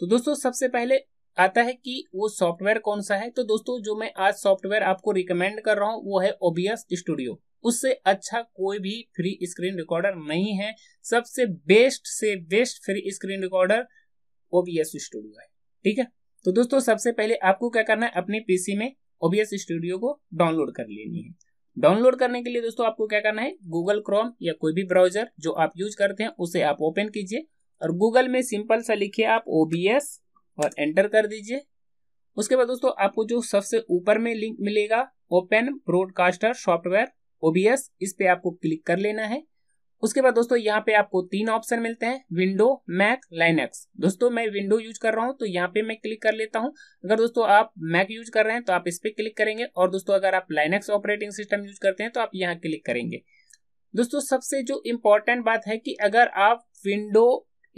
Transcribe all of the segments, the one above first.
तो दोस्तों सबसे पहले आता है कि वो सॉफ्टवेयर कौन सा है तो दोस्तों जो मैं आज सॉफ्टवेयर आपको रिकमेंड कर रहा हूँ वो है ओबियस स्टूडियो उससे अच्छा कोई भी फ्री स्क्रीन रिकॉर्डर नहीं है सबसे बेस्ट से best free screen recorder OBS studio है ठीक है तो दोस्तों सबसे पहले आपको क्या करना है अपने पीसी में ओबीएस स्टूडियो को डाउनलोड कर लेनी है डाउनलोड करने के लिए दोस्तों आपको क्या करना है गूगल क्रोम या कोई भी ब्राउजर जो आप यूज करते हैं उसे आप ओपन कीजिए और गूगल में सिंपल सा लिखिए आप ओ और एंटर कर दीजिए उसके बाद दोस्तों आपको जो सबसे ऊपर में लिंक मिलेगा ओपन ब्रॉडकास्टर सॉफ्टवेयर ओबीएस इस पे आपको क्लिक कर लेना है उसके बाद दोस्तों यहाँ पे आपको तीन ऑप्शन मिलते हैं विंडो मैक लाइनक्स दोस्तों मैं विंडो यूज कर रहा हूँ तो यहाँ पे मैं क्लिक कर लेता हूँ अगर दोस्तों आप मैक यूज कर रहे हैं तो आप इस पे क्लिक करेंगे और दोस्तों अगर आप लाइनक्स ऑपरेटिंग सिस्टम यूज करते हैं तो आप यहाँ क्लिक करेंगे दोस्तों सबसे जो इम्पोर्टेंट बात है कि अगर आप window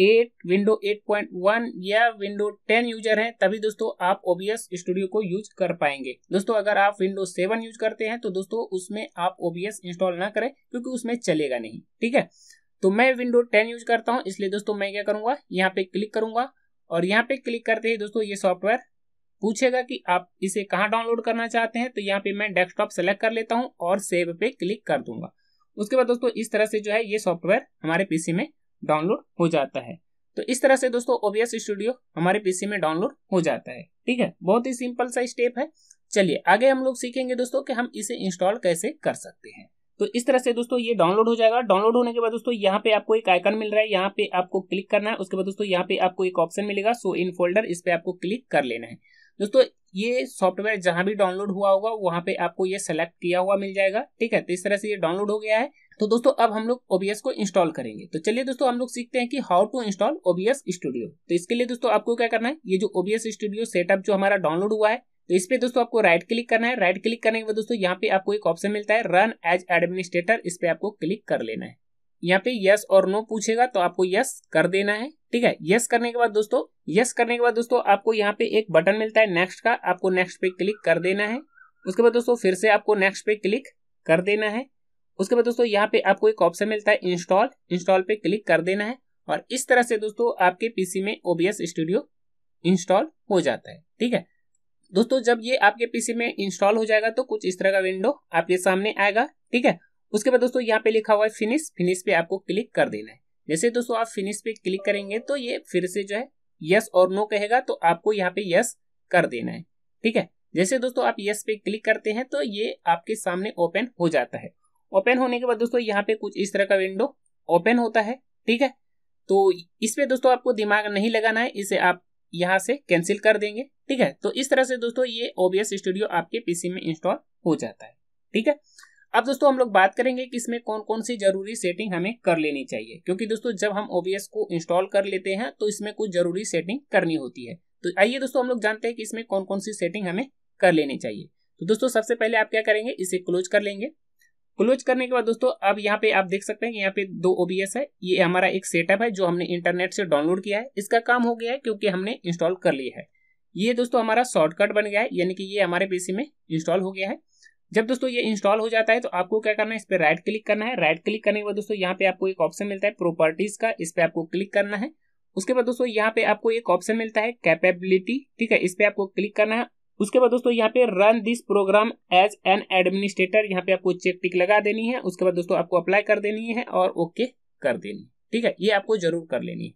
eight window eight point one या विंडो टेन यूजर हैं तभी दोस्तों आप ओबीएस स्टूडियो को यूज कर पाएंगे दोस्तों अगर आप विंडो सेवन यूज करते हैं तो दोस्तों उसमें आप ओबीएस इंस्टॉल ना करें क्योंकि उसमें चलेगा नहीं ठीक है तो मैं विंडो टेन यूज करता हूं इसलिए दोस्तों मैं क्या करूंगा यहाँ पे क्लिक करूंगा और यहाँ पे क्लिक करते ही दोस्तों ये सॉफ्टवेयर पूछेगा कि आप इसे कहाँ डाउनलोड करना चाहते हैं तो यहाँ पे मैं डेस्कटॉप सेलेक्ट कर लेता हूँ और सेव पे क्लिक कर दूंगा उसके बाद दोस्तों इस तरह से जो है ये सॉफ्टवेयर हमारे पीसी में डाउनलोड हो जाता है तो इस तरह से दोस्तों ओबीएस स्टूडियो हमारे पीसी में डाउनलोड हो जाता है ठीक है बहुत ही सिंपल सा स्टेप है चलिए आगे हम लोग सीखेंगे दोस्तों कि हम इसे इंस्टॉल कैसे कर सकते हैं तो इस तरह से दोस्तों ये डाउनलोड हो जाएगा डाउनलोड होने के बाद दोस्तों यहाँ पे आपको एक आइकन मिल रहा है यहाँ पे आपको क्लिक करना है उसके बाद दोस्तों यहाँ पे आपको एक ऑप्शन मिलेगा सो इन फोल्डर इस पर आपको क्लिक कर लेना है दोस्तों ये सॉफ्टवेयर जहां भी डाउनलोड हुआ होगा वहां पे आपको ये सेलेक्ट किया हुआ मिल जाएगा ठीक है तो इस तरह से ये डाउनलोड हो गया है तो दोस्तों अब हम लोग ओबीएस को इंस्टॉल करेंगे तो चलिए दोस्तों हम लोग सीखते हैं कि how to install OBS studio तो इसके लिए दोस्तों आपको क्या करना है ये जो ओबीएस स्टूडियो सेटअप जो हमारा डाउनलोड हुआ है तो इस पे दोस्तों आपको राइट क्लिक करना है राइट क्लिक करने के बाद दोस्तों यहाँ पे आपको एक ऑप्शन मिलता है रन एज एडमिनिस्ट्रेटर इस पे आपको क्लिक कर लेना है यहाँ पे यस और नो पूछेगा तो आपको यस कर देना है ठीक है यस करने के बाद दोस्तों यस करने के बाद दोस्तों आपको यहाँ पे एक बटन मिलता है नेक्स्ट का आपको नेक्स्ट पे क्लिक कर देना है उसके बाद दोस्तों फिर से आपको नेक्स्ट पे क्लिक कर देना है उसके बाद दोस्तों यहाँ पे आपको एक ऑप्शन मिलता है इंस्टॉल इंस्टॉल पे क्लिक कर देना है और इस तरह से दोस्तों आपके पीसी में ओबीएस स्टूडियो इंस्टॉल हो जाता है ठीक है दोस्तों जब ये आपके पीसी में इंस्टॉल हो जाएगा तो कुछ इस तरह का विंडो आपके सामने आएगा ठीक है उसके बाद दोस्तों यहाँ पे लिखा हुआ है फिनिश फिनिश पे आपको क्लिक कर देना है जैसे दोस्तों आप फिनिश पे क्लिक करेंगे तो ये फिर से जो है यस और नो कहेगा तो आपको यहाँ पे यस कर देना है ठीक है जैसे दोस्तों आप यस पे क्लिक करते हैं तो ये आपके सामने ओपन हो जाता है ओपन होने के बाद दोस्तों यहाँ पे कुछ इस तरह का विंडो ओपन होता है ठीक है तो इस पे दोस्तों आपको दिमाग नहीं लगाना है इसे आप यहाँ से कैंसिल कर देंगे ठीक है तो इस तरह से दोस्तों ये ओबीएस स्टूडियो आपके पीसी में इंस्टॉल हो जाता है ठीक है अब दोस्तों हम लोग बात करेंगे कि इसमें कौन कौन सी जरूरी सेटिंग हमें कर लेनी चाहिए क्योंकि दोस्तों जब हम ओबीएस को इंस्टॉल कर लेते हैं तो इसमें कुछ जरूरी सेटिंग करनी होती है तो आइए दोस्तों हम लोग जानते हैं कि इसमें कौन कौन सी सेटिंग हमें कर लेनी चाहिए तो दोस्तों सबसे पहले आप क्या करेंगे इसे क्लोज कर लेंगे क्लोज करने के बाद दोस्तों अब यहाँ पे आप देख सकते हैं यहाँ पे दो ओबीएस है ये हमारा एक सेटअप है जो हमने इंटरनेट से डाउनलोड किया है इसका काम हो गया है क्योंकि हमने इंस्टॉल कर लिया है ये दोस्तों हमारा शॉर्टकट बन गया है यानी कि ये हमारे पीसी में इंस्टॉल हो गया है जब दोस्तों ये इंस्टॉल हो जाता है तो आपको क्या करना है इस पर राइट क्लिक करना है राइट क्लिक करने के बाद दोस्तों यहाँ पे आपको एक ऑप्शन मिलता है प्रॉपर्टीज का इस पर आपको क्लिक करना है उसके बाद दोस्तों यहाँ पे आपको एक ऑप्शन मिलता है कैपेबिलिटी ठीक है इस पर आपको क्लिक करना है उसके बाद दोस्तों यहाँ पे run this program as an administrator यहाँ पे आपको चेक टिक लगा देनी है उसके बाद दोस्तों आपको अप्लाई कर देनी है और ओके कर देनी है ठीक है ये आपको जरूर कर लेनी है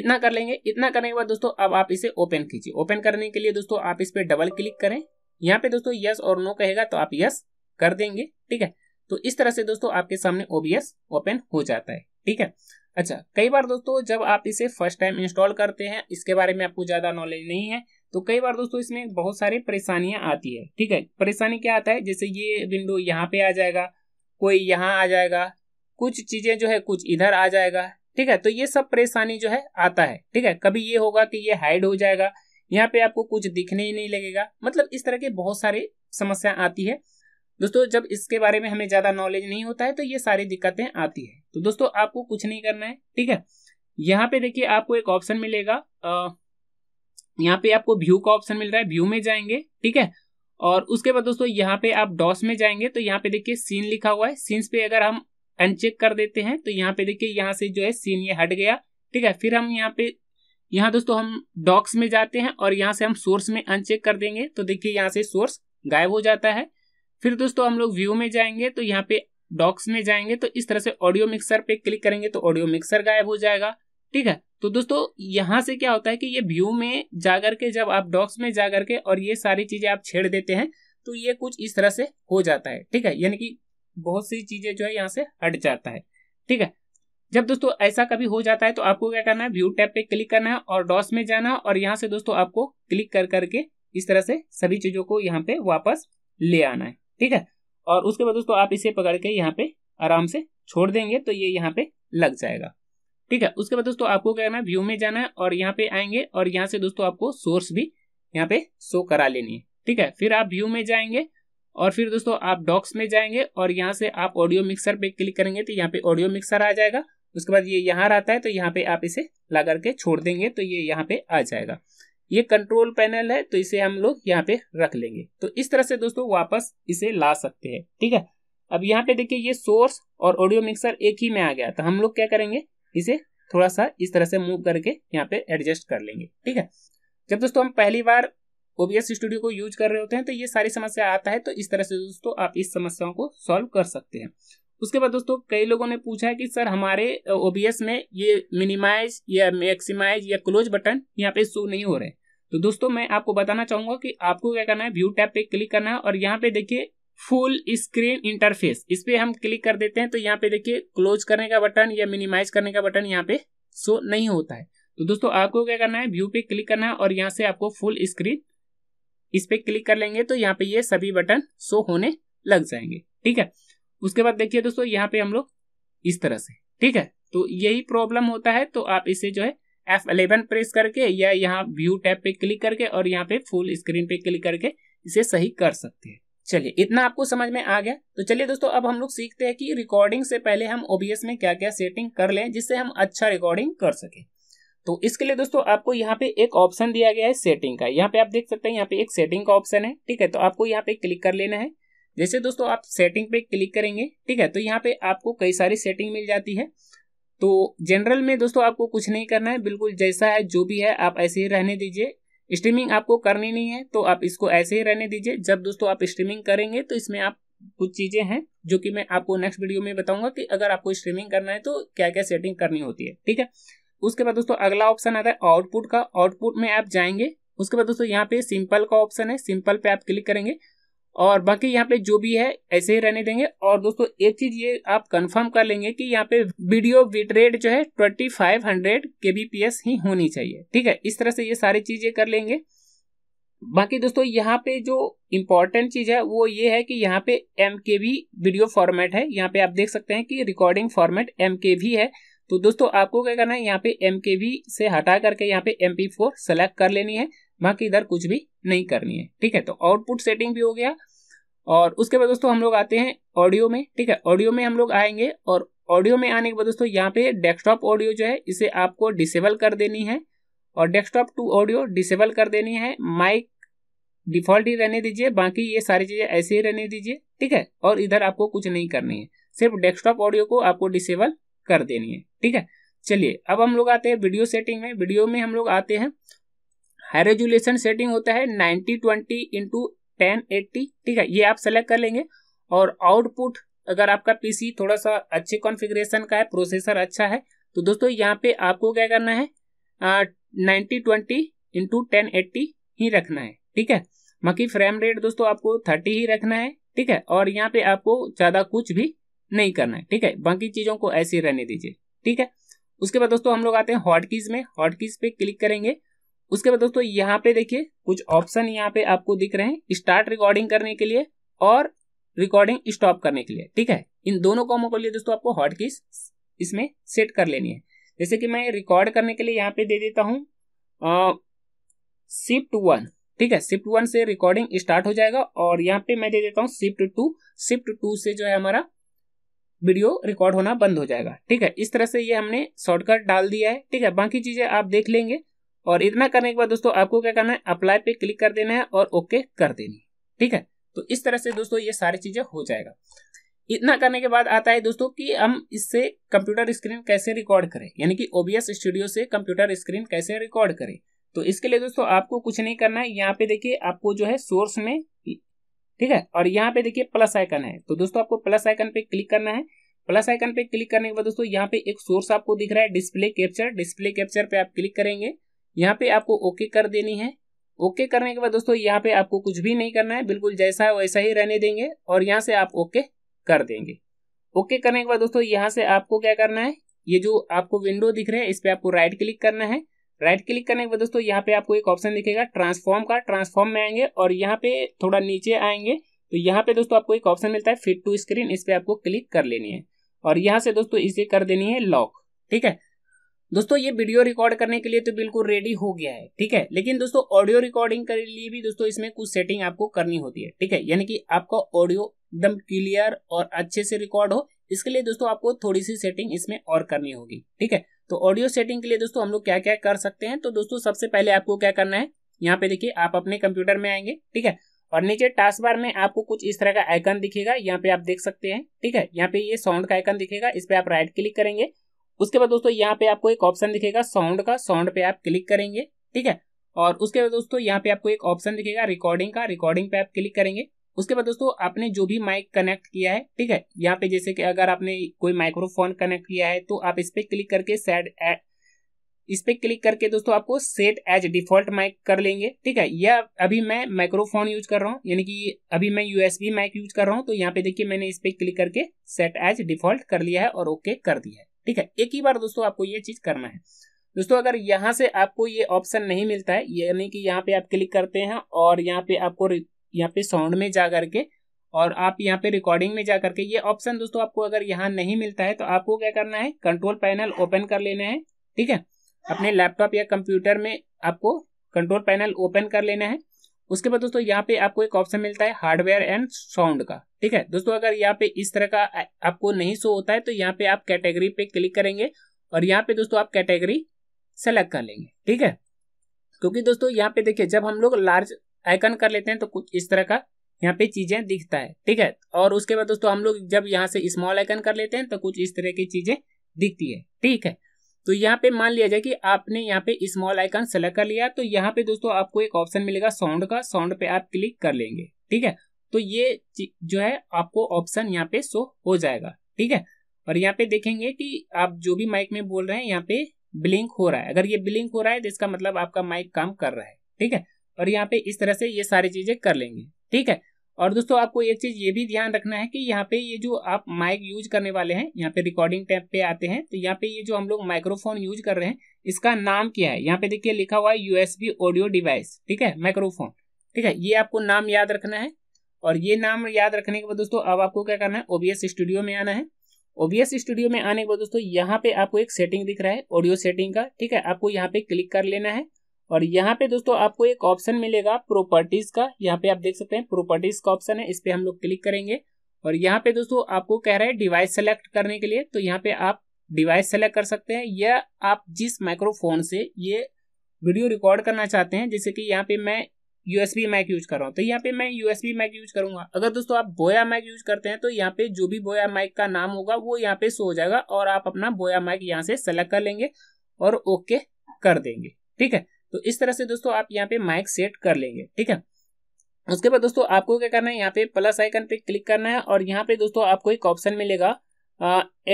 इतना कर लेंगे इतना करने के बाद दोस्तों अब आप इसे ओपन कीजिए ओपन करने के लिए दोस्तों आप इस पर डबल क्लिक करें यहाँ पे दोस्तों यस और नो कहेगा तो आप यस कर देंगे ठीक है तो इस तरह से दोस्तों आपके सामने ओबीएस ओपन हो जाता है ठीक है अच्छा कई बार दोस्तों जब आप इसे फर्स्ट टाइम इंस्टॉल करते हैं इसके बारे में आपको ज़्यादा नॉलेज नहीं है तो कई बार दोस्तों इसमें बहुत सारी परेशानियां आती है ठीक है परेशानी क्या आता है जैसे ये विंडो यहाँ पे आ जाएगा कोई यहाँ आ जाएगा कुछ चीज़ें जो है कुछ इधर आ जाएगा ठीक है तो ये सब परेशानी जो है आता है ठीक है कभी ये होगा कि ये हाइड हो जाएगा यहाँ पे आपको कुछ दिखने ही नहीं लगेगा मतलब इस तरह के बहुत सारी समस्या आती है दोस्तों जब इसके बारे में हमें ज़्यादा नॉलेज नहीं होता है तो ये सारी दिक्कतें आती है तो दोस्तों आपको कुछ नहीं करना है ठीक है यहाँ पे देखिए आपको एक ऑप्शन मिलेगा आ, यहाँ पे आपको व्यू का ऑप्शन मिल रहा है व्यू में जाएंगे ठीक है और उसके बाद दोस्तों यहाँ पे आप डॉस में जाएंगे तो यहाँ पे देखिए सीन लिखा हुआ है सीन्स पे अगर हम अनचेक कर देते हैं तो यहाँ पे देखिए यहाँ से जो है सीन ये हट गया ठीक है फिर हम यहाँ पे यहाँ दोस्तों हम डॉक्स में जाते हैं और यहाँ से हम सोर्स में अनचेक कर देंगे तो देखिए यहाँ से सोर्स गायब हो जाता है फिर दोस्तों हम लोग व्यू में जाएंगे तो यहाँ पे डॉक्स में जाएंगे तो इस तरह से ऑडियो मिक्सर पे क्लिक करेंगे तो ऑडियो मिक्सर गायब हो जाएगा ठीक है तो दोस्तों यहाँ से क्या होता है कि ये व्यू में जाकर के जब आप डॉक्स में जाकर के और ये सारी चीजें आप छेड़ देते हैं तो ये कुछ इस तरह से हो जाता है ठीक है यानी कि बहुत सी चीजें जो है यहाँ से हट जाता है ठीक है जब दोस्तों ऐसा कभी हो जाता है तो आपको क्या करना है व्यू टैब पे क्लिक करना है और डॉस में जाना और यहाँ से दोस्तों आपको क्लिक कर करके इस तरह से सभी चीजों को यहाँ पे वापस ले आना है ठीक है और उसके बाद दोस्तों आप इसे पकड़ के यहाँ पे आराम से छोड़ देंगे तो ये यहाँ पे लग जाएगा ठीक है उसके बाद दोस्तों आपको क्या करना है व्यू में जाना है और यहाँ पे आएंगे और यहाँ से दोस्तों आपको सोर्स भी यहाँ पे शो करा लेनी है ठीक है फिर आप व्यू में जाएंगे और फिर दोस्तों आप डॉक्स में जाएंगे और यहाँ से आप ऑडियो मिक्सर पे क्लिक करेंगे तो यहाँ पे ऑडियो मिक्सर आ जाएगा उसके बाद ये यहाँ रहता है तो यहाँ पे आप इसे ला करके छोड़ देंगे तो ये यहाँ पे आ जाएगा ये कंट्रोल पैनल है तो इसे हम लोग यहाँ पे रख लेंगे तो इस तरह से दोस्तों वापस इसे ला सकते हैं ठीक है अब यहाँ पे देखिए ये सोर्स और ऑडियो मिक्सर एक ही में आ गया तो हम लोग क्या करेंगे इसे थोड़ा सा इस तरह से मूव करके यहाँ पे एडजस्ट कर लेंगे ठीक है जब दोस्तों हम पहली बार ओबीएस स्टूडियो को यूज कर रहे होते हैं तो ये सारी समस्या आता है तो इस तरह से दोस्तों आप इस समस्याओं को सॉल्व कर सकते हैं उसके बाद दोस्तों कई लोगों ने पूछा है कि सर हमारे ओबीएस में ये मिनिमाइज या मैक्सिमाइज या क्लोज बटन यहाँ पे शो नहीं हो रहे तो दोस्तों मैं आपको बताना चाहूंगा कि आपको क्या करना है व्यू टैब पे क्लिक करना है और यहाँ पे देखिए फुल स्क्रीन इंटरफेस इस पर हम क्लिक कर देते हैं तो यहाँ पे देखिए क्लोज करने का बटन या मिनिमाइज करने का बटन यहाँ पे शो नहीं होता है तो दोस्तों आपको क्या करना है व्यू पे क्लिक करना है और यहाँ से आपको फुल स्क्रीन इस पर क्लिक कर लेंगे तो यहाँ पे ये सभी बटन शो होने लग जाएंगे ठीक है उसके बाद देखिए दोस्तों यहाँ पे हम लोग इस तरह से ठीक है तो यही प्रॉब्लम होता है तो आप इसे जो है एफ अलेवन प्रेस करके या यहाँ व्यू टैब पे क्लिक करके और यहाँ पे फुल स्क्रीन पे क्लिक करके इसे सही कर सकते हैं चलिए इतना आपको समझ में आ गया तो चलिए दोस्तों अब हम लोग सीखते हैं कि रिकॉर्डिंग से पहले हम ओबीएस में क्या क्या सेटिंग कर लें जिससे हम अच्छा रिकॉर्डिंग कर सके तो इसके लिए दोस्तों आपको यहाँ पे एक ऑप्शन दिया गया है सेटिंग का यहाँ पे आप देख सकते हैं यहाँ पे एक सेटिंग का ऑप्शन है ठीक है तो आपको यहाँ पे क्लिक कर लेना है जैसे दोस्तों आप सेटिंग पे क्लिक करेंगे ठीक है तो यहाँ पे आपको कई सारी सेटिंग मिल जाती है तो जनरल में दोस्तों आपको कुछ नहीं करना है बिल्कुल जैसा है जो भी है आप ऐसे ही रहने दीजिए स्ट्रीमिंग आपको करनी नहीं है तो आप इसको ऐसे ही रहने दीजिए जब दोस्तों आप स्ट्रीमिंग करेंगे तो इसमें आप कुछ चीज़ें हैं जो कि मैं आपको नेक्स्ट वीडियो में बताऊंगा कि अगर आपको स्ट्रीमिंग करना है तो क्या क्या सेटिंग करनी होती है ठीक है उसके बाद दोस्तों अगला ऑप्शन आता है आउटपुट का आउटपुट में आप जाएंगे उसके बाद दोस्तों यहाँ पे सिंपल का ऑप्शन है सिंपल पे आप क्लिक करेंगे और बाकी यहाँ पे जो भी है ऐसे ही रहने देंगे और दोस्तों एक चीज ये आप कंफर्म कर लेंगे कि यहाँ पे वीडियो विटरेट जो है ट्वेंटी फाइव हंड्रेड ही होनी चाहिए ठीक है इस तरह से ये सारी चीजें कर लेंगे बाकी दोस्तों यहाँ पे जो इम्पोर्टेंट चीज है वो ये है कि यहाँ पे एम के भी वीडियो फॉर्मेट है यहाँ पे आप देख सकते हैं कि रिकॉर्डिंग फॉर्मेट एम के भी है तो दोस्तों आपको क्या करना है यहाँ पे एम के भी से हटा करके यहाँ पे एम पी फोर सेलेक्ट कर लेनी है बाकी इधर कुछ भी नहीं करनी है ठीक है तो आउटपुट सेटिंग भी हो गया और उसके बाद दोस्तों हम लोग आते हैं ऑडियो में ठीक है ऑडियो में हम लोग आएंगे और ऑडियो में आने के बाद दोस्तों यहाँ पे डेस्कटॉप ऑडियो जो है इसे आपको डिसेबल कर देनी है और डेस्कटॉप टू ऑडियो डिसेबल कर देनी है माइक डिफॉल्ट ही रहने दीजिए बाकी ये सारी चीज़ें ऐसे ही रहने दीजिए ठीक है और इधर आपको कुछ नहीं करनी है सिर्फ डेस्कटॉप ऑडियो को आपको डिसेबल कर देनी है ठीक है चलिए अब हम लोग आते हैं वीडियो सेटिंग में वीडियो में हम लोग आते हैं हाई रेजुलेशन सेटिंग होता है ninety twenty into ten eighty ठीक है ये आप सेलेक्ट कर लेंगे और आउटपुट अगर आपका पीसी थोड़ा सा अच्छे कॉन्फ़िगरेशन का है प्रोसेसर अच्छा है तो दोस्तों यहाँ पे आपको क्या करना है ninety twenty into ten eighty ही रखना है ठीक है बाकी फ्रेम रेट दोस्तों आपको थर्टी ही रखना है ठीक है और यहाँ पे आपको ज़्यादा कुछ भी नहीं करना है ठीक है बाकी चीज़ों को ऐसे रहने दीजिए ठीक है उसके बाद दोस्तों हम लोग आते हैं हॉटकीज़ में हॉटकीज़ पे क्लिक करेंगे उसके बाद दोस्तों यहाँ पे देखिए कुछ ऑप्शन यहाँ पे आपको दिख रहे हैं स्टार्ट रिकॉर्डिंग करने के लिए और रिकॉर्डिंग स्टॉप करने के लिए ठीक है इन दोनों कॉमों के लिए दोस्तों आपको हॉट की इसमें सेट कर लेनी है जैसे कि मैं रिकॉर्ड करने के लिए यहाँ पे दे देता हूँ शिफ्ट वन ठीक है शिफ्ट वन से रिकॉर्डिंग स्टार्ट हो जाएगा और यहाँ पे मैं दे देता हूँ शिफ्ट टू शिफ्ट टू से जो है हमारा वीडियो रिकॉर्ड होना बंद हो जाएगा ठीक है इस तरह से ये हमने शॉर्टकट डाल दिया है ठीक है बाकी चीजें आप देख लेंगे और इतना करने के बाद दोस्तों आपको क्या करना है अप्लाई पे क्लिक कर देना है और ओके कर देनी है ठीक है तो इस तरह से दोस्तों ये सारी चीजें हो जाएगा इतना करने के बाद आता है दोस्तों कि हम इससे कंप्यूटर स्क्रीन कैसे रिकॉर्ड करें यानी कि ओबीएस स्टूडियो से कंप्यूटर स्क्रीन कैसे रिकॉर्ड करें तो इसके लिए दोस्तों आपको कुछ नहीं करना है यहाँ पे देखिए आपको जो है सोर्स में ठीक है और यहाँ पे देखिए प्लस आइकन है तो दोस्तों आपको प्लस आइकन पे क्लिक करना है प्लस आइकन पे क्लिक करने के बाद दोस्तों यहाँ पे एक सोर्स आपको दिख रहा है डिस्प्ले कैप्चर डिस्प्ले कैप्चर पे आप क्लिक करेंगे यहाँ पे आपको ओके कर देनी है ओके करने के बाद दोस्तों यहाँ पे आपको कुछ भी नहीं करना है बिल्कुल जैसा है वैसा ही रहने देंगे और यहाँ से आप ओके कर देंगे ओके करने के बाद दोस्तों यहाँ से आपको क्या करना है ये जो आपको विंडो दिख रहे हैं इस पर आपको राइट क्लिक करना है राइट क्लिक करने के बाद दोस्तों यहाँ पे आपको एक ऑप्शन दिखेगा ट्रांसफॉर्म का ट्रांसफॉर्म में आएंगे और यहाँ पे थोड़ा नीचे आएंगे तो यहाँ पे दोस्तों आपको एक ऑप्शन मिलता है फिट टू स्क्रीन इस पर आपको क्लिक कर लेनी है और यहाँ से दोस्तों इसे कर देनी है लॉक ठीक है दोस्तों ये वीडियो रिकॉर्ड करने के लिए तो बिल्कुल रेडी हो गया है ठीक है लेकिन दोस्तों ऑडियो रिकॉर्डिंग के लिए भी दोस्तों इसमें कुछ सेटिंग आपको करनी होती है ठीक है यानी कि आपका ऑडियो एकदम क्लियर और अच्छे से रिकॉर्ड हो इसके लिए दोस्तों आपको थोड़ी सी सेटिंग इसमें और करनी होगी ठीक है तो ऑडियो सेटिंग के लिए दोस्तों हम लोग क्या क्या कर सकते हैं तो दोस्तों सबसे पहले आपको क्या करना है यहाँ पे देखिए आप अपने कंप्यूटर में आएंगे ठीक है और नीचे टास्क बार में आपको कुछ इस तरह का आइकन दिखेगा यहाँ पे आप देख सकते हैं ठीक है यहाँ पे ये साउंड का आइकन दिखेगा इस पर आप राइट क्लिक करेंगे उसके बाद दोस्तों यहाँ पे आपको एक ऑप्शन दिखेगा साउंड का साउंड पे आप क्लिक करेंगे ठीक है और उसके बाद दोस्तों यहाँ पे आपको एक ऑप्शन दिखेगा रिकॉर्डिंग का रिकॉर्डिंग पे आप क्लिक करेंगे उसके बाद दोस्तों आपने जो भी माइक कनेक्ट किया है ठीक है यहाँ पे जैसे कि अगर आपने कोई माइक्रोफोन कनेक्ट किया है तो आप इस पर क्लिक करके सेट इस पर क्लिक करके दोस्तों आपको सेट एज डिफॉल्ट माइक कर लेंगे ठीक है यह अभी मैं माइक्रोफोन यूज कर रहा हूँ यानी कि अभी मैं यूएसबी माइक यूज कर रहा हूँ तो यहाँ पे देखिए मैंने इस पर क्लिक करके सेट एज डिफॉल्ट कर लिया है और ओके कर दिया है ठीक है एक ही बार दोस्तों आपको ये चीज करना है दोस्तों अगर यहाँ से आपको ये ऑप्शन नहीं मिलता है यानी कि यहाँ पे आप क्लिक करते हैं और यहाँ पे आपको यहाँ पे साउंड में जा करके और आप यहाँ पे रिकॉर्डिंग में जा करके ये ऑप्शन दोस्तों आपको अगर यहाँ नहीं मिलता है तो आपको क्या करना है कंट्रोल पैनल ओपन कर लेना है ठीक है अपने लैपटॉप या कंप्यूटर में आपको कंट्रोल पैनल ओपन कर लेना है उसके बाद दोस्तों यहाँ पे आपको एक ऑप्शन मिलता है हार्डवेयर एंड साउंड का ठीक है दोस्तों अगर यहाँ पे इस तरह का आपको नहीं शो होता है तो यहाँ पे आप कैटेगरी पे क्लिक करेंगे और यहाँ पे दोस्तों आप कैटेगरी सेलेक्ट कर लेंगे ठीक है क्योंकि दोस्तों यहाँ पे देखिए जब हम लोग लार्ज आइकन कर लेते हैं तो कुछ इस तरह का यहाँ पे चीजें दिखता है ठीक है और उसके बाद दोस्तों हम लोग जब यहाँ से स्मॉल आइकन कर लेते हैं तो कुछ इस तरह की चीजें दिखती है ठीक है तो यहाँ पे मान लिया जाए कि आपने यहाँ पे स्मॉल आइकन सेलेक्ट कर लिया तो यहाँ पे दोस्तों आपको एक ऑप्शन मिलेगा साउंड का साउंड पे आप क्लिक कर लेंगे ठीक है तो ये जो है आपको ऑप्शन यहाँ पे शो हो जाएगा ठीक है और यहाँ पे देखेंगे कि आप जो भी माइक में बोल रहे हैं यहाँ पे ब्लिंक हो रहा है अगर ये ब्लिंक हो रहा है तो इसका मतलब आपका माइक काम कर रहा है ठीक है और यहाँ पे इस तरह से ये सारी चीजें कर लेंगे ठीक है और दोस्तों आपको एक चीज़ ये भी ध्यान रखना है कि यहाँ पे ये जो आप माइक यूज करने वाले हैं यहाँ पे रिकॉर्डिंग टैब पे आते हैं तो यहाँ पे ये जो हम लोग माइक्रोफोन यूज कर रहे हैं इसका नाम क्या है यहाँ पे देखिए लिखा हुआ है यूएसबी ऑडियो डिवाइस ठीक है माइक्रोफोन ठीक है ये आपको नाम याद रखना है और ये नाम याद रखने के बाद दोस्तों अब आपको क्या करना है ओबीएस स्टूडियो में आना है ओबीएस स्टूडियो में आने के बाद दोस्तों यहाँ पे आपको एक सेटिंग दिख रहा है ऑडियो सेटिंग का ठीक है आपको यहाँ पे क्लिक कर लेना है और यहाँ पे दोस्तों आपको एक ऑप्शन मिलेगा प्रॉपर्टीज का यहाँ पे आप देख सकते हैं प्रॉपर्टीज का ऑप्शन है इस पर हम लोग क्लिक करेंगे और यहाँ पे दोस्तों आपको कह रहा है डिवाइस सेलेक्ट करने के लिए तो यहाँ पे आप डिवाइस सेलेक्ट कर सकते हैं या आप जिस माइक्रोफोन से ये वीडियो रिकॉर्ड करना चाहते हैं जैसे कि यहाँ पे मैं यूएसबी मैक यूज कर रहा हूँ तो यहाँ पे मैं यूएसबी मैक यूज करूंगा अगर दोस्तों आप बोया मैक यूज करते हैं तो यहाँ पे जो भी बोया माइक का नाम होगा वो यहाँ पे सो हो जाएगा और आप अपना बोया माइक यहाँ से सेलेक्ट कर लेंगे और ओके कर देंगे ठीक है तो इस तरह से दोस्तों आप यहाँ पे माइक सेट कर लेंगे ठीक है उसके बाद दोस्तों आपको क्या करना है यहाँ पे प्लस आइकन पे क्लिक करना है और यहाँ पे दोस्तों आपको एक ऑप्शन मिलेगा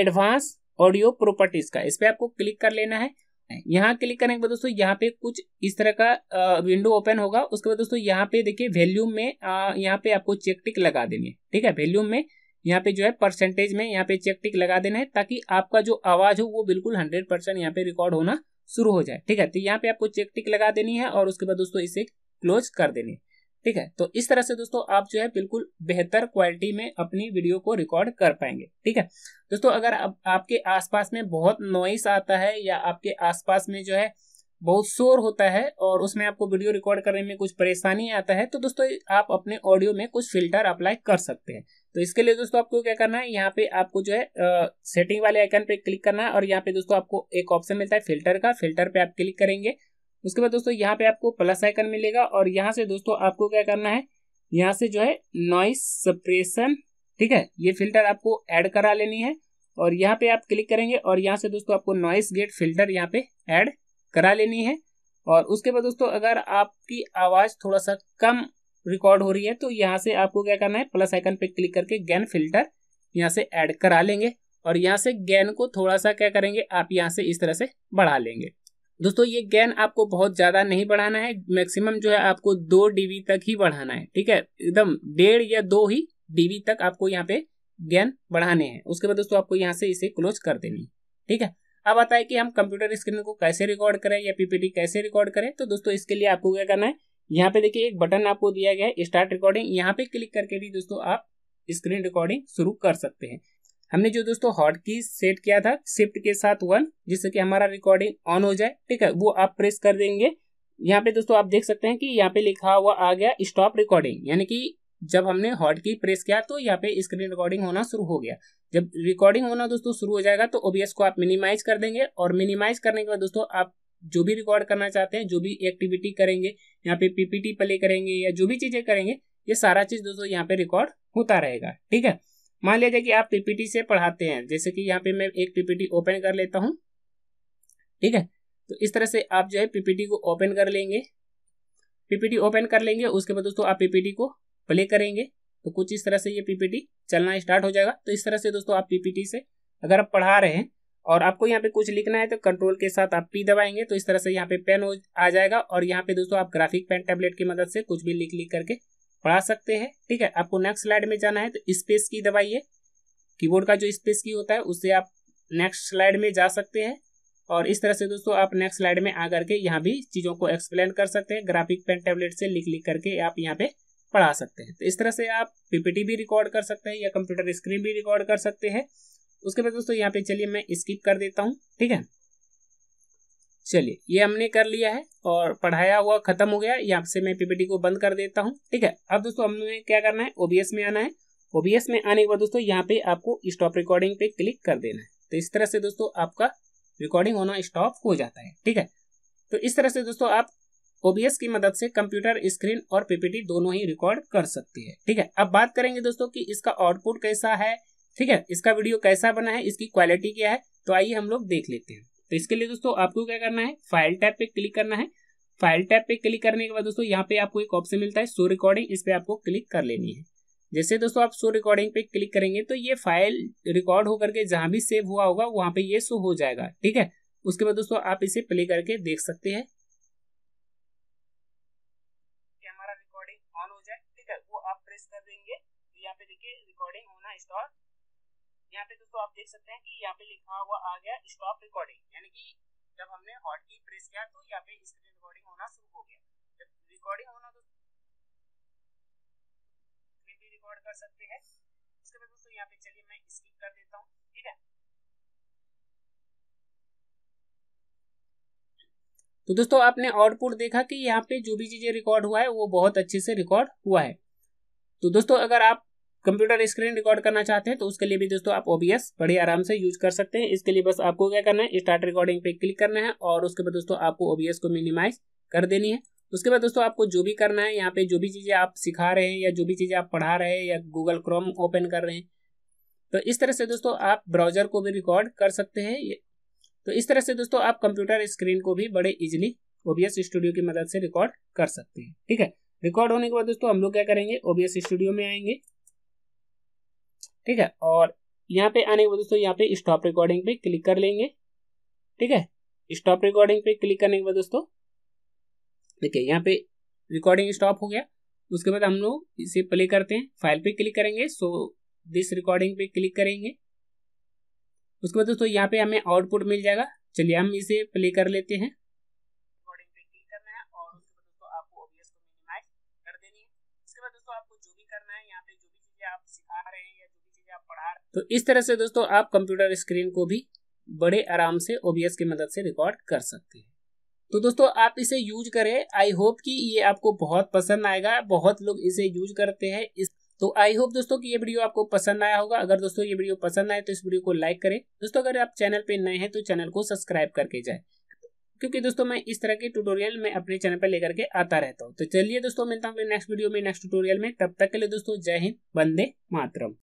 एडवांस ऑडियो प्रॉपर्टीज का इस पर आपको क्लिक कर लेना है यहाँ क्लिक करने के बाद दोस्तों यहाँ पे कुछ इस तरह का विंडो ओपन होगा उसके बाद दोस्तों यहाँ पे देखिए वैल्यूम में यहाँ पे आपको चेक टिक लगा देनी है ठीक है वैल्यूम में यहाँ पे जो है परसेंटेज में यहाँ पे चेक टिक लगा देना है ताकि आपका जो आवाज हो वो बिल्कुल हंड्रेड परसेंट यहाँ पे रिकॉर्ड होना शुरू हो जाए ठीक है तो यहाँ पे आपको चेक टिक लगा देनी है और उसके बाद दोस्तों इसे क्लोज कर देनी है ठीक है तो इस तरह से दोस्तों आप जो है बिल्कुल बेहतर क्वालिटी में अपनी वीडियो को रिकॉर्ड कर पाएंगे ठीक है दोस्तों अगर आप, आपके आसपास में बहुत नॉइस आता है या आपके आसपास में जो है बहुत शोर होता है और उसमें आपको वीडियो रिकॉर्ड करने में कुछ परेशानी आता है तो दोस्तों आप अपने ऑडियो में कुछ फिल्टर अप्लाई कर सकते हैं तो इसके लिए दोस्तों आपको क्या करना है यहाँ पे आपको जो है आ, सेटिंग वाले आइकन पे क्लिक करना है और यहाँ पे दोस्तों आपको एक ऑप्शन मिलता है फिल्टर का फिल्टर पे आप क्लिक करेंगे उसके बाद दोस्तों यहाँ पे आपको प्लस आइकन मिलेगा और यहाँ से दोस्तों आपको क्या करना है यहाँ से जो है नॉइस सप्रेशन ठीक है ये फिल्टर आपको ऐड करा लेनी है और यहाँ पे आप क्लिक करेंगे और यहाँ से दोस्तों आपको नॉइस गेट फिल्टर यहाँ पे ऐड करा लेनी है और उसके बाद दोस्तों अगर आपकी आवाज़ थोड़ा सा कम रिकॉर्ड हो रही है तो यहाँ से आपको क्या करना है प्लस आइकन पे क्लिक करके गैन फिल्टर यहाँ से ऐड करा लेंगे और यहाँ से गैन को थोड़ा सा क्या करेंगे आप यहाँ से इस तरह से बढ़ा लेंगे दोस्तों ये गैन आपको बहुत ज़्यादा नहीं बढ़ाना है मैक्सिमम जो है आपको दो डीबी तक ही बढ़ाना है ठीक है एकदम डेढ़ या दो ही डीबी तक आपको यहाँ पे गैन बढ़ाने हैं उसके बाद दोस्तों आपको यहाँ से इसे क्लोज कर देनी ठीक है अब आता है कि हम कंप्यूटर स्क्रीन को कैसे रिकॉर्ड करें या पीपीटी कैसे रिकॉर्ड करें तो दोस्तों इसके लिए आपको क्या करना है यहाँ पे देखिए एक बटन आपको दिया गया है स्टार्ट रिकॉर्डिंग यहाँ पे क्लिक करके भी दोस्तों आप स्क्रीन रिकॉर्डिंग शुरू कर सकते हैं हमने जो दोस्तों हॉट की सेट किया था शिफ्ट के साथ वन जिससे कि हमारा रिकॉर्डिंग ऑन हो जाए ठीक है वो आप प्रेस कर देंगे यहाँ पे दोस्तों आप देख सकते हैं कि यहाँ पे लिखा हुआ आ गया स्टॉप रिकॉर्डिंग यानी कि जब हमने हॉट की प्रेस किया तो यहाँ पे स्क्रीन रिकॉर्डिंग होना शुरू हो गया जब रिकॉर्डिंग होना दोस्तों शुरू हो जाएगा तो ओबीएस को आप मिनिमाइज कर देंगे और मिनिमाइज करने के बाद दोस्तों आप जो भी रिकॉर्ड करना चाहते हैं जो भी एक्टिविटी करेंगे यहाँ पे पीपीटी प्ले करेंगे या जो भी चीजें करेंगे ये सारा चीज दोस्तों यहाँ पे रिकॉर्ड होता रहेगा ठीक है मान लिया जाए कि आप पीपीटी से पढ़ाते हैं जैसे कि यहाँ पे मैं एक पीपीटी ओपन कर लेता हूँ ठीक है तो इस तरह से आप जो है पीपीटी को ओपन कर लेंगे पीपीटी ओपन कर लेंगे उसके बाद दोस्तों आप पीपीटी को प्ले करेंगे तो कुछ इस तरह से ये पीपीटी चलना स्टार्ट हो जाएगा तो इस तरह से दोस्तों आप पीपीटी से अगर आप पढ़ा रहे हैं और आपको यहाँ पे कुछ लिखना है तो कंट्रोल के साथ आप पी दबाएंगे तो इस तरह से यहाँ पे पेन आ जाएगा और यहाँ पे दोस्तों आप ग्राफिक पेन टेबलेट की मदद से कुछ भी लिख लिख करके पढ़ा सकते हैं ठीक है आपको नेक्स्ट स्लाइड में जाना है तो स्पेस की दबाइए कीबोर्ड का जो स्पेस की होता है उससे आप नेक्स्ट स्लाइड में जा सकते हैं और इस तरह से दोस्तों आप नेक्स्ट स्लाइड में आ करके यहाँ भी चीज़ों को एक्सप्लेन कर सकते हैं ग्राफिक पेन टेबलेट से लिख लिख करके आप यहाँ पे पढ़ा सकते हैं तो इस तरह से आप पीपीटी भी रिकॉर्ड कर सकते हैं या कंप्यूटर स्क्रीन भी रिकॉर्ड कर सकते हैं उसके बाद दोस्तों यहाँ पे चलिए मैं स्किप कर देता हूँ ठीक है चलिए ये हमने कर लिया है और पढ़ाया हुआ खत्म हो गया यहाँ से मैं पीपीटी को बंद कर देता हूँ ठीक है अब दोस्तों हमने क्या करना है ओबीएस में आना है ओबीएस में आने के बाद दोस्तों यहाँ पे आपको स्टॉप रिकॉर्डिंग पे क्लिक कर देना है तो इस तरह से दोस्तों आपका रिकॉर्डिंग होना स्टॉप हो जाता है ठीक है तो इस तरह से दोस्तों आप ओबीएस की मदद से कंप्यूटर स्क्रीन और पीपीटी दोनों ही रिकॉर्ड कर सकती है ठीक है अब बात करेंगे दोस्तों कि इसका आउटपुट कैसा है ठीक है इसका वीडियो कैसा बना है इसकी क्वालिटी क्या है तो आइए हम लोग देख लेते हैं तो इसके लिए दोस्तों आपको क्या करना है फाइल टैप पे क्लिक करना है फाइल टैप पे क्लिक करने के बाद दोस्तों यहाँ पे आपको एक ऑप्शन मिलता है सो रिकॉर्डिंग इस पर आपको क्लिक कर लेनी है जैसे दोस्तों आप सो रिकॉर्डिंग पे क्लिक करेंगे तो ये फाइल रिकॉर्ड होकर के जहां भी सेव हुआ होगा वहां पे ये शो हो जाएगा ठीक है उसके बाद दोस्तों आप इसे प्ले करके देख सकते हैं हमारा रिकॉर्डिंग ऑन हो जाए ठीक है वो आप प्रेस कर देंगे तो यहाँ पे देखिए रिकॉर्डिंग होना स्टार्ट यहाँ पे दोस्तों आप देख सकते हैं कि यहाँ पे लिखा हुआ आ गया स्टॉप रिकॉर्डिंग यानी कि जब हमने हॉट की प्रेस किया तो यहाँ पे स्क्रीन रिकॉर्डिंग होना शुरू हो गया जब रिकॉर्डिंग होना दोस्तों भी रिकॉर्ड कर सकते हैं उसके बाद दोस्तों यहाँ पे चलिए मैं स्किप कर देता हूँ ठीक है तो दोस्तों आपने आउटपुट देखा कि यहाँ पे जो भी चीज़ें रिकॉर्ड हुआ है वो बहुत अच्छे से रिकॉर्ड हुआ है तो दोस्तों अगर आप कंप्यूटर स्क्रीन रिकॉर्ड करना चाहते हैं तो उसके लिए भी दोस्तों आप ओबीएस बड़े आराम से यूज कर सकते हैं इसके लिए बस आपको क्या करना है स्टार्ट रिकॉर्डिंग पे क्लिक करना है और उसके बाद दोस्तों आपको ओबीएस को मिनिमाइज कर देनी है उसके बाद दोस्तों आपको जो भी करना है यहाँ पे जो भी चीज़ें आप सिखा रहे हैं या जो भी चीज़ें आप पढ़ा रहे हैं या गूगल क्रोम ओपन कर रहे हैं तो इस तरह से दोस्तों आप ब्राउजर को भी रिकॉर्ड कर सकते हैं तो इस तरह से दोस्तों आप कंप्यूटर स्क्रीन को भी बड़े इजिली ओबीएस स्टूडियो की मदद से रिकॉर्ड कर सकते हैं ठीक है रिकॉर्ड होने के बाद दोस्तों हम लोग क्या करेंगे ओबीएस स्टूडियो में आएंगे ठीक है और यहाँ पे आने के बाद दोस्तों यहाँ पे स्टॉप रिकॉर्डिंग पे क्लिक कर लेंगे ठीक है स्टॉप रिकॉर्डिंग पे क्लिक करने के बाद दोस्तों देखिए यहाँ पे रिकॉर्डिंग स्टॉप हो गया उसके बाद हम लोग इसे प्ले करते हैं फाइल पे क्लिक करेंगे सो दिस रिकॉर्डिंग पे क्लिक करेंगे उसके बाद दोस्तों यहाँ पे हमें आउटपुट मिल जाएगा चलिए हम इसे प्ले कर लेते हैं उसके बाद दोस्तों आपको जो भी करना है यहाँ पे जो भी चीजें आप सिखा रहे हैं या जो भी चीजें आप पढ़ा रहे हैं तो इस तरह से दोस्तों आप कंप्यूटर स्क्रीन को भी बड़े आराम से ओबीएस की मदद से रिकॉर्ड कर सकते हैं तो दोस्तों आप इसे यूज करें आई होप कि ये आपको बहुत पसंद आएगा बहुत लोग इसे यूज करते हैं इस तो आई होप दोस्तों कि ये वीडियो आपको पसंद आया होगा अगर दोस्तों ये वीडियो पसंद आए तो इस वीडियो को लाइक करें दोस्तों अगर आप चैनल पे नए हैं तो चैनल को सब्सक्राइब करके जाए क्योंकि दोस्तों मैं इस तरह के ट्यूटोरियल मैं अपने चैनल पर लेकर के आता रहता हूँ तो चलिए दोस्तों मिलता हूँ नेक्स्ट वीडियो में नेक्स्ट ट्यूटोरियल में तब तक के लिए दोस्तों जय हिंद बंदे मातरम